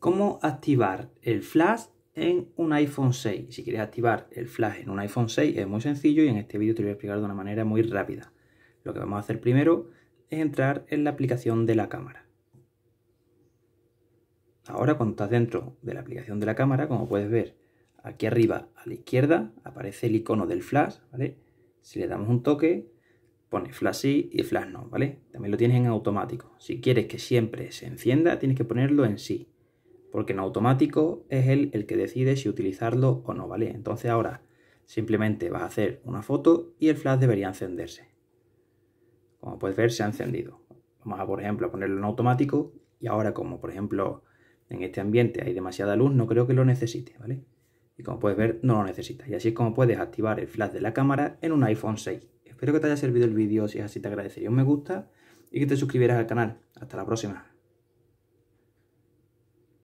cómo activar el flash en un iPhone 6. Si quieres activar el flash en un iPhone 6 es muy sencillo y en este vídeo te lo voy a explicar de una manera muy rápida. Lo que vamos a hacer primero es entrar en la aplicación de la cámara. Ahora cuando estás dentro de la aplicación de la cámara, como puedes ver, aquí arriba a la izquierda aparece el icono del flash, Si le damos un toque, pone flash sí y flash no, ¿vale? También lo tienes en automático. Si quieres que siempre se encienda, tienes que ponerlo en sí porque en automático es él el que decide si utilizarlo o no, ¿vale? Entonces ahora simplemente vas a hacer una foto y el flash debería encenderse. Como puedes ver, se ha encendido. Vamos a, por ejemplo, ponerlo en automático y ahora como, por ejemplo, en este ambiente hay demasiada luz, no creo que lo necesite, ¿vale? Y como puedes ver, no lo necesita. Y así es como puedes activar el flash de la cámara en un iPhone 6. Espero que te haya servido el vídeo, si es así te agradecería un me gusta y que te suscribieras al canal. Hasta la próxima.